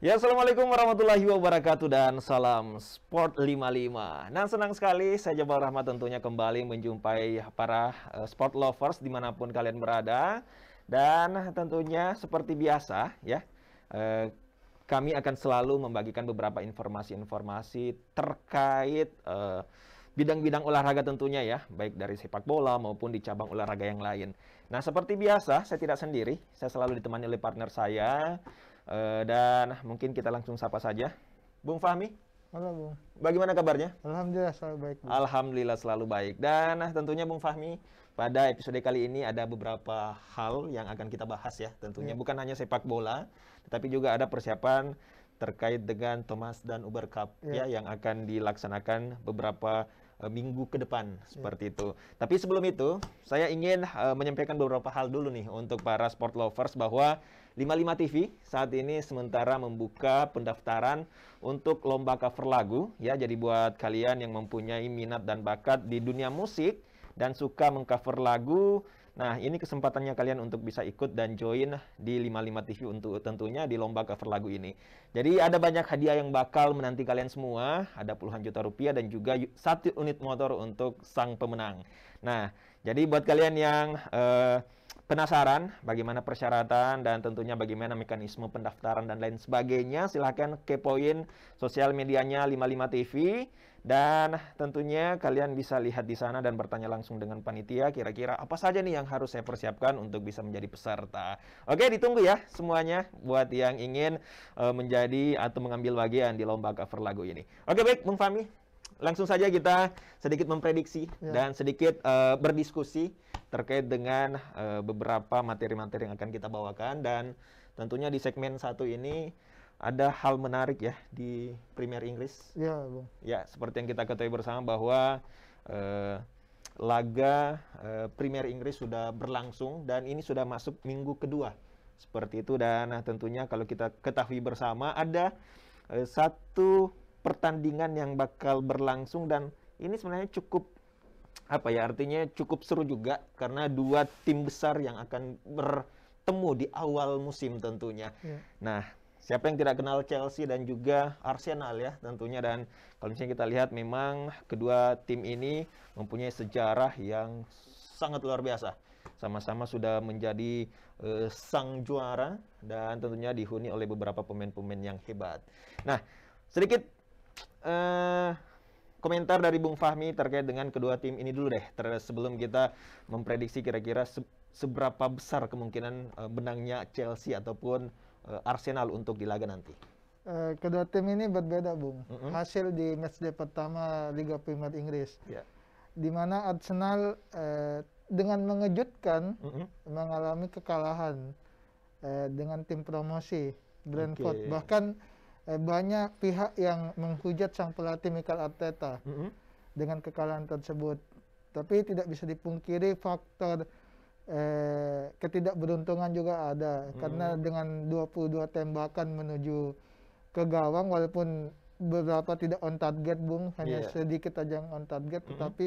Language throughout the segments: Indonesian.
Ya, Assalamualaikum warahmatullahi wabarakatuh dan salam Sport 55. Nah, senang sekali saya Jabal Rahmat tentunya kembali menjumpai para uh, sport lovers dimanapun kalian berada. Dan tentunya seperti biasa ya, uh, kami akan selalu membagikan beberapa informasi-informasi terkait uh, bidang-bidang olahraga tentunya ya, baik dari sepak bola maupun di cabang olahraga yang lain. Nah, seperti biasa, saya tidak sendiri, saya selalu ditemani oleh partner saya, Eh, dan ah, mungkin kita langsung sapa saja. Bung Fahmi. Halo Bung. Bagaimana kabarnya? Alhamdulillah selalu baik. Bung. Alhamdulillah selalu baik. Dan ah, tentunya Bung Fahmi, pada episode kali ini ada beberapa hal yang akan kita bahas ya tentunya. ya. Bukan hanya sepak bola, tetapi juga ada persiapan terkait dengan Thomas dan Uber Cup ya, ya yang akan dilaksanakan beberapa Eh, minggu ke depan ya. seperti itu. Tapi sebelum itu, saya ingin uh, menyampaikan beberapa hal dulu nih untuk para sport lovers bahwa 55 TV saat ini sementara membuka pendaftaran untuk lomba cover lagu ya. Jadi buat kalian yang mempunyai minat dan bakat di dunia musik dan suka mengcover lagu Nah, ini kesempatannya kalian untuk bisa ikut dan join di 55 TV untuk tentunya di lomba cover lagu ini. Jadi ada banyak hadiah yang bakal menanti kalian semua, ada puluhan juta rupiah dan juga satu unit motor untuk sang pemenang. Nah, jadi buat kalian yang eh, penasaran bagaimana persyaratan dan tentunya bagaimana mekanisme pendaftaran dan lain sebagainya, silahkan kepoin sosial medianya 55 TV dan tentunya kalian bisa lihat di sana dan bertanya langsung dengan panitia kira-kira apa saja nih yang harus saya persiapkan untuk bisa menjadi peserta. Oke, ditunggu ya semuanya buat yang ingin uh, menjadi atau mengambil bagian di lomba cover lagu ini. Oke, baik Bung Fami langsung saja kita sedikit memprediksi ya. dan sedikit uh, berdiskusi terkait dengan uh, beberapa materi-materi yang akan kita bawakan dan tentunya di segmen satu ini ada hal menarik ya di Premier Inggris. Ya, Bang. Ya, seperti yang kita ketahui bersama bahwa uh, laga uh, Premier Inggris sudah berlangsung dan ini sudah masuk minggu kedua. Seperti itu dan tentunya kalau kita ketahui bersama ada uh, satu pertandingan yang bakal berlangsung dan ini sebenarnya cukup apa ya artinya cukup seru juga karena dua tim besar yang akan bertemu di awal musim tentunya. Yeah. Nah, siapa yang tidak kenal Chelsea dan juga Arsenal ya tentunya dan kalau misalnya kita lihat memang kedua tim ini mempunyai sejarah yang sangat luar biasa. Sama-sama sudah menjadi uh, sang juara dan tentunya dihuni oleh beberapa pemain-pemain yang hebat. Nah, sedikit uh, komentar dari Bung Fahmi terkait dengan kedua tim ini dulu deh terhadap sebelum kita memprediksi kira-kira se seberapa besar kemungkinan uh, benangnya Chelsea ataupun uh, Arsenal untuk di laga nanti. Uh, kedua tim ini berbeda, Bung. Mm -hmm. Hasil di matchday pertama Liga Primer Inggris. Yeah. Di mana Arsenal uh, dengan mengejutkan mm -hmm. mengalami kekalahan uh, dengan tim promosi Brentford. Okay. Bahkan eh, banyak pihak yang menghujat sang pelatih Mikel Arteta mm -hmm. dengan kekalahan tersebut. Tapi tidak bisa dipungkiri faktor eh, ketidakberuntungan juga ada mm. karena dengan 22 tembakan menuju ke gawang walaupun beberapa tidak on target Bung, hanya yeah. sedikit aja yang on target mm -hmm. tetapi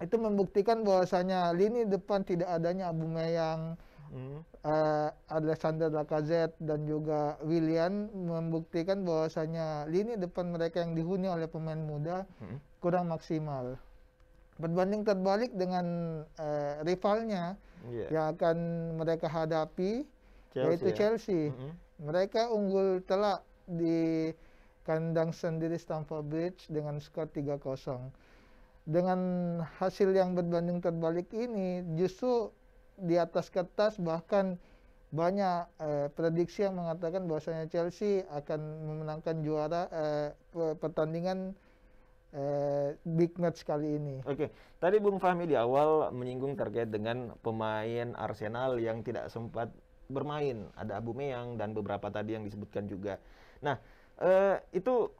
itu membuktikan bahwasanya lini depan tidak adanya Abu Meyang hmm. uh, Alexander Lacazette dan juga Willian membuktikan bahwasanya lini depan mereka yang dihuni oleh pemain muda hmm. kurang maksimal. Berbanding terbalik dengan uh, rivalnya yeah. yang akan mereka hadapi Chelsea, yaitu ya? Chelsea. Hmm. Mereka unggul telak di kandang sendiri Stamford Bridge dengan skor 3-0 dengan hasil yang berbanding terbalik ini justru di atas kertas bahkan banyak eh, prediksi yang mengatakan bahwasanya Chelsea akan memenangkan juara eh, pertandingan eh, big match kali ini. Oke, tadi Bung Fahmi di awal menyinggung terkait dengan pemain Arsenal yang tidak sempat bermain, ada Me'yang dan beberapa tadi yang disebutkan juga. Nah, eh, itu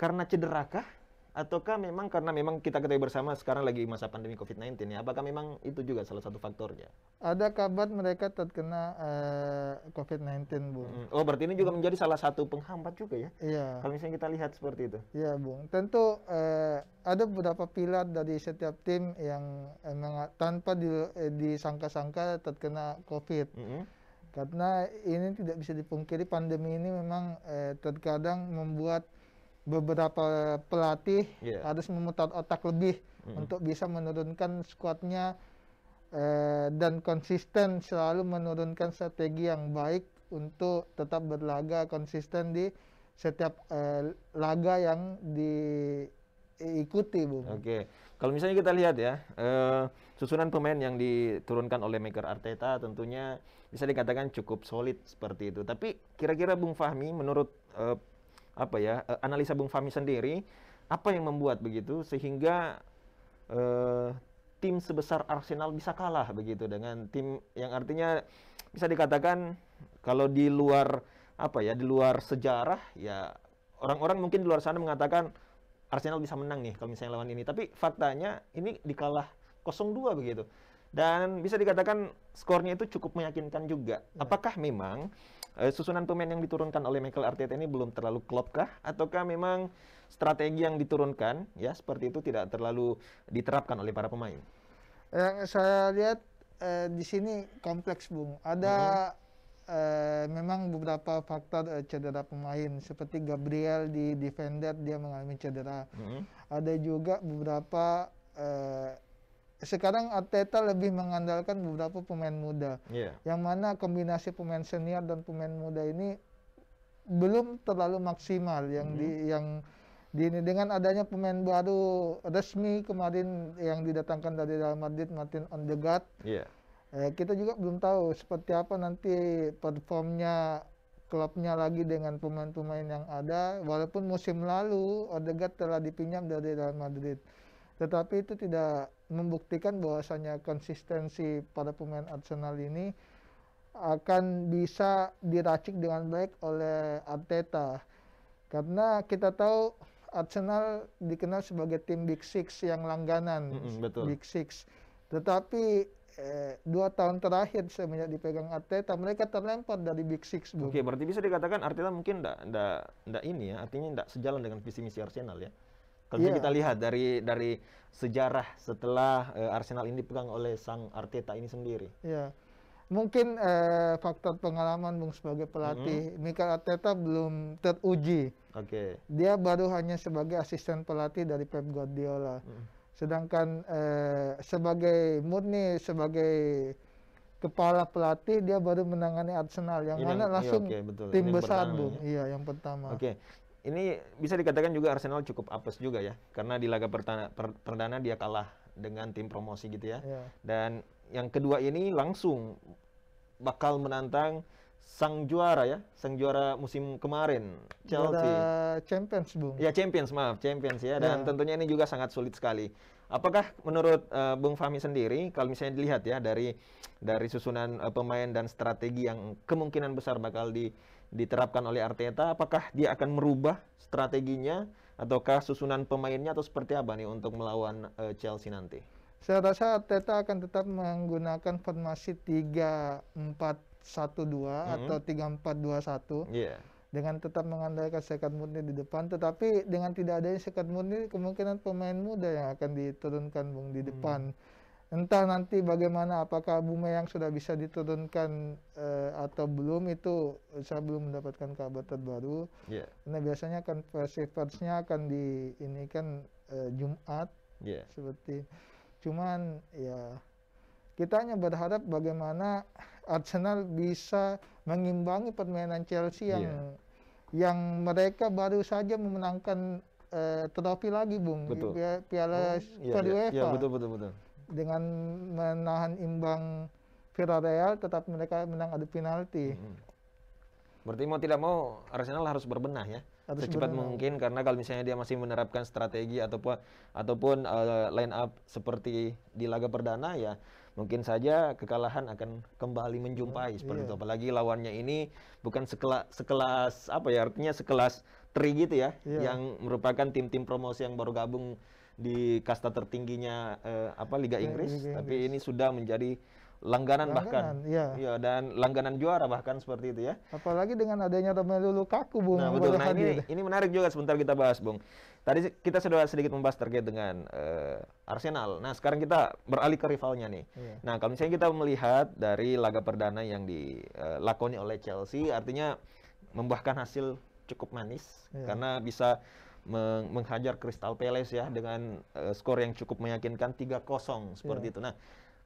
karena cederakah ataukah memang karena memang kita ketahui bersama sekarang lagi masa pandemi COVID-19 ya, apakah memang itu juga salah satu faktornya? Ada kabar mereka terkena uh, eh, COVID-19, Bung. Hmm. Oh, berarti ini juga menjadi salah satu penghambat juga ya? Iya. Kalau misalnya kita lihat seperti itu. Iya, Bung. Tentu uh, ada beberapa pilar dari setiap tim yang emang tanpa di, eh, disangka-sangka terkena COVID. -hmm karena ini tidak bisa dipungkiri pandemi ini memang eh, terkadang membuat beberapa pelatih yeah. harus memutar otak lebih mm. untuk bisa menurunkan skuadnya eh, dan konsisten selalu menurunkan strategi yang baik untuk tetap berlaga konsisten di setiap eh, laga yang diikuti, Bu. Oke. Okay. Kalau misalnya kita lihat ya, eh, susunan pemain yang diturunkan oleh Maker Arteta tentunya bisa dikatakan cukup solid seperti itu. Tapi kira-kira Bung Fahmi menurut eh, apa ya eh, analisa Bung Fami sendiri apa yang membuat begitu sehingga uh, tim sebesar Arsenal bisa kalah begitu dengan tim yang artinya bisa dikatakan kalau di luar apa ya di luar sejarah ya orang-orang mungkin di luar sana mengatakan Arsenal bisa menang nih kalau misalnya lawan ini tapi faktanya ini dikalah 0-2 begitu dan bisa dikatakan skornya itu cukup meyakinkan juga. Iya. Apakah memang Eh, susunan pemain yang diturunkan oleh Michael Arteta ini belum terlalu klop kah ataukah memang strategi yang diturunkan ya seperti itu tidak terlalu diterapkan oleh para pemain? Yang saya lihat uh, di sini kompleks Bung. Ada hmm. Uh, memang beberapa faktor uh, cedera pemain seperti Gabriel di defender dia mengalami cedera. -hmm. Ada juga beberapa sekarang Arteta lebih mengandalkan beberapa pemain muda. Yeah. Yang mana kombinasi pemain senior dan pemain muda ini belum terlalu maksimal yang mm -hmm. di mhm. yang di ini dengan adanya pemain baru resmi kemarin yang didatangkan dari Real Madrid Martin Odegaard. Yeah. Eh, kita juga belum tahu seperti apa nanti performnya klubnya lagi dengan pemain-pemain yang ada walaupun musim lalu Odegaard telah dipinjam dari Real Madrid. Tetapi itu tidak membuktikan bahwasanya konsistensi pada pemain Arsenal ini akan bisa diracik dengan baik oleh Arteta. Karena kita tahu Arsenal dikenal sebagai tim Big Six yang langganan, mm -hmm, betul. Big Six. Tetapi eh, dua tahun terakhir semenjak dipegang Arteta, mereka terlempar dari Big Six. Oke, Oke, berarti bisa dikatakan Arteta mungkin tidak ini ya, artinya tidak sejalan dengan visi misi Arsenal ya. Tentu yeah. kita lihat dari dari sejarah setelah uh, Arsenal ini dipegang oleh sang Arteta ini sendiri. Yeah. Mungkin uh, faktor pengalaman Bung sebagai pelatih, mm -hmm. Mikel Arteta belum teruji. Oke. Okay. Dia baru hanya sebagai asisten pelatih dari Pep Guardiola. Mm. Sedangkan uh, sebagai murni sebagai kepala pelatih dia baru menangani Arsenal yang ini, mana iya, langsung iya, okay, tim ini besar Ya? Iya, yang pertama. Oke. Okay ini bisa dikatakan juga Arsenal cukup apes juga ya karena di laga perdana dia kalah dengan tim promosi gitu ya. Yeah. Dan yang kedua ini langsung bakal menantang sang juara ya, sang juara musim kemarin Chelsea. Juara Champions Bung. Ya Champions maaf, Champions ya. Dan yeah. tentunya ini juga sangat sulit sekali. Apakah menurut uh, Bung Fahmi sendiri kalau misalnya dilihat ya dari dari susunan uh, pemain dan strategi yang kemungkinan besar bakal di diterapkan oleh Arteta, apakah dia akan merubah strateginya ataukah susunan pemainnya atau seperti apa nih untuk melawan uh, Chelsea nanti? Saya rasa Arteta akan tetap menggunakan formasi 3-4-1-2 -hmm. atau 3-4-2-1. Yeah. Dengan tetap mengandalkan sekat murni di depan, tetapi dengan tidak adanya sekat murni, kemungkinan pemain muda yang akan diturunkan Bung di hmm. depan. Mm entah nanti bagaimana apakah bumi yang sudah bisa diturunkan uh, atau belum itu saya belum mendapatkan kabar terbaru yeah. karena biasanya kan press akan di ini kan uh, Jumat yeah. seperti cuman ya kita hanya berharap bagaimana Arsenal bisa mengimbangi permainan Chelsea yang yeah. yang mereka baru saja memenangkan uh, trofi lagi Bung betul. piala oh, iya, yeah, iya, UEFA iya, betul betul betul dengan menahan imbang Villarreal tetap mereka menang adu penalti. Hmm. Berarti mau tidak mau Arsenal harus berbenah ya harus secepat berbenah. mungkin karena kalau misalnya dia masih menerapkan strategi ataupun ataupun uh, line up seperti di laga perdana ya mungkin saja kekalahan akan kembali menjumpai hmm, seperti iya. itu apalagi lawannya ini bukan sekela, sekelas apa ya artinya sekelas tri gitu ya iya. yang merupakan tim-tim promosi yang baru gabung di kasta tertingginya eh, apa Liga Inggris, Liga Inggris, tapi ini sudah menjadi langganan, langganan bahkan. Iya. Ya, dan langganan juara bahkan seperti itu ya. Apalagi dengan adanya Romelu Lukaku, Bung. Nah, betul. Nah, ini ini menarik juga sebentar kita bahas, Bung. Tadi kita sudah sedikit membahas terkait dengan uh, Arsenal. Nah, sekarang kita beralih ke rivalnya nih. Iya. Nah, kalau misalnya kita melihat dari laga perdana yang dilakoni eh, oleh Chelsea, artinya membuahkan hasil cukup manis iya. karena bisa meng menghajar Crystal Palace ya dengan uh, skor yang cukup meyakinkan 3-0 seperti yeah. itu. Nah,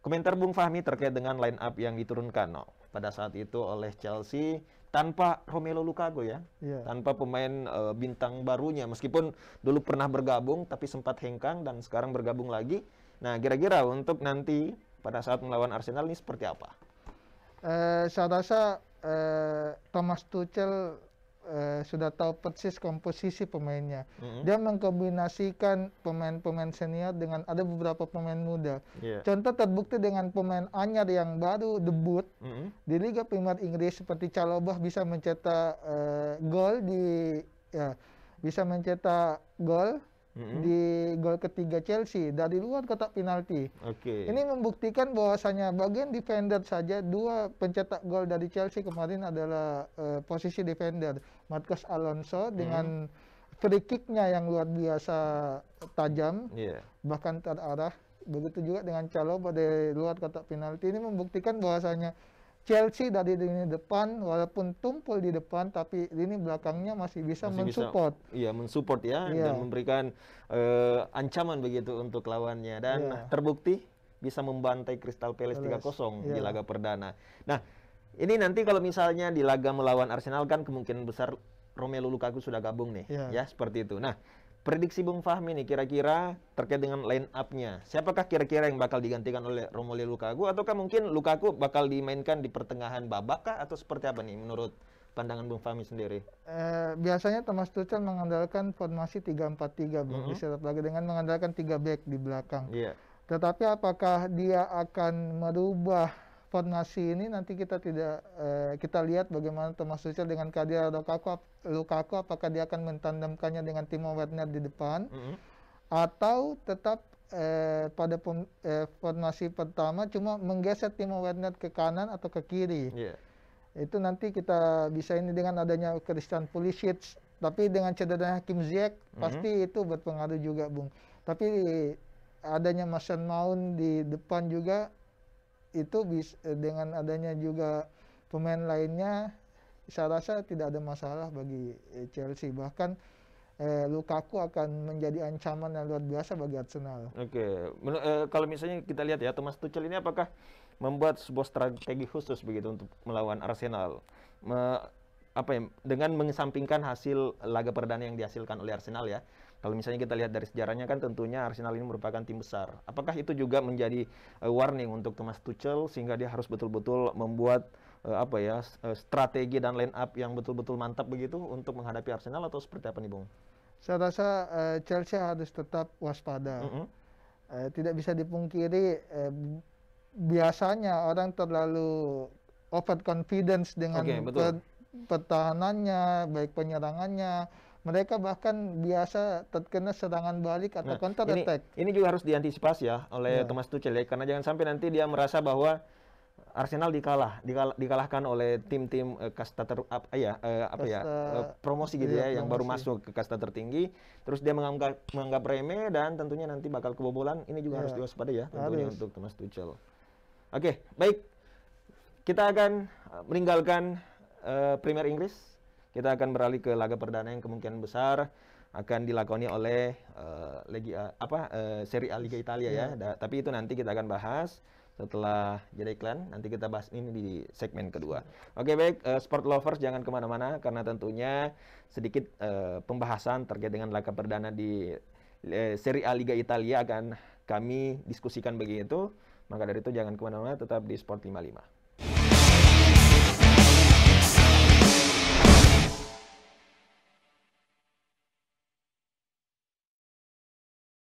komentar Bung Fahmi terkait dengan line up yang diturunkan no, pada saat itu oleh Chelsea tanpa Romelu Lukaku ya, yeah. tanpa pemain uh, bintang barunya meskipun dulu pernah bergabung tapi sempat hengkang dan sekarang bergabung lagi. Nah, kira-kira untuk nanti pada saat melawan Arsenal ini seperti apa? Eh, saya rasa eh, Thomas Tuchel uh, sudah tahu persis komposisi pemainnya. Mm-hmm. Dia mengkombinasikan pemain-pemain senior dengan ada beberapa pemain muda. Yeah. Contoh terbukti dengan pemain anyar yang baru debut mm-hmm. di Liga Primer Inggris seperti Calobah bisa mencetak uh, gol di ya bisa mencetak gol mm-hmm. di gol ketiga Chelsea dari luar kotak penalti. Okay. Ini membuktikan bahwasanya bagian defender saja dua pencetak gol dari Chelsea kemarin adalah uh, posisi defender. Marcos Alonso hmm. dengan hmm. free kicknya yang luar biasa tajam, yeah. bahkan terarah. Begitu juga dengan calo pada luar kotak penalti ini membuktikan bahwasanya Chelsea dari lini depan walaupun tumpul di depan tapi lini belakangnya masih bisa masih mensupport. Bisa, iya, mensupport ya yeah. dan memberikan uh, ancaman begitu untuk lawannya dan yeah. terbukti bisa membantai Crystal Palace 3-0 yeah. di iya. laga perdana. Nah, ini nanti kalau misalnya di laga melawan Arsenal kan kemungkinan besar Romelu Lukaku sudah gabung nih, yeah. ya seperti itu. Nah, prediksi Bung Fahmi nih kira-kira terkait dengan line up-nya. Siapakah kira-kira yang bakal digantikan oleh Romelu Lukaku ataukah mungkin Lukaku bakal dimainkan di pertengahan babak kah atau seperti apa nih menurut pandangan Bung Fahmi sendiri? Eh, biasanya Thomas Tuchel mengandalkan formasi 3-4-3 Bung, mm -hmm. lagi dengan mengandalkan 3 back di belakang. Yeah. Tetapi apakah dia akan merubah formasi ini nanti kita tidak eh, kita lihat bagaimana Thomas Tuchel dengan Kadir Lukaku, Lukaku apakah dia akan mentandemkannya dengan Timo Werner di depan mm -hmm. atau tetap eh, pada pem, eh, formasi pertama cuma menggeser Timo Werner ke kanan atau ke kiri. Yeah. Itu nanti kita bisa ini dengan adanya Christian Pulisic tapi dengan cedera Hakim Ziyech mm -hmm. pasti itu berpengaruh juga, Bung. Tapi adanya Mason Mount di depan juga itu bis, eh, dengan adanya juga pemain lainnya saya rasa tidak ada masalah bagi eh, Chelsea bahkan eh, Lukaku akan menjadi ancaman yang luar biasa bagi Arsenal. Oke, okay. eh, kalau misalnya kita lihat ya Thomas Tuchel ini apakah membuat sebuah strategi khusus begitu untuk melawan Arsenal? Me apa ya dengan mengesampingkan hasil laga perdana yang dihasilkan oleh Arsenal ya kalau misalnya kita lihat dari sejarahnya kan tentunya Arsenal ini merupakan tim besar. Apakah itu juga menjadi uh, warning untuk Thomas Tuchel sehingga dia harus betul-betul membuat uh, apa ya eh, strategi dan line up yang betul-betul mantap begitu untuk menghadapi Arsenal atau seperti apa nih Bung? Saya rasa uh, Chelsea harus tetap waspada. Mm -hmm. uh, tidak bisa dipungkiri uh, biasanya orang terlalu over confidence dengan okay, betul. pertahanannya, baik penyerangannya mereka bahkan biasa terkena serangan balik atau nah, counter attack. Ini, juga harus diantisipasi ya oleh yeah. Thomas Tuchel ya, karena jangan sampai nanti dia merasa bahwa Arsenal dikalah, dikalah dikalahkan oleh tim-tim uh, kasta ter eh, ya, eh, apa ya uh, apa kasta, ya uh, promosi gitu iya, ya yang baru masuk ke kasta tertinggi terus dia menganggap menganggap remeh dan tentunya nanti bakal kebobolan ini juga yeah. harus diwaspadai ya tentunya harus. untuk Thomas Tuchel. Oke, okay, baik. Kita akan meninggalkan uh, Premier Inggris kita akan beralih ke laga perdana yang kemungkinan besar akan dilakoni oleh uh, Legi uh, apa uh, Serie A Liga Italia yeah. ya. Iya. Da, tapi itu nanti kita akan bahas setelah jeda iklan. Nanti kita bahas ini di segmen kedua. Oke okay, baik, uh, sport lovers jangan kemana-mana karena tentunya sedikit uh, pembahasan terkait dengan laga perdana di uh, Serie A Liga Italia akan kami diskusikan begitu. Maka dari itu jangan kemana-mana, tetap di Sport 55.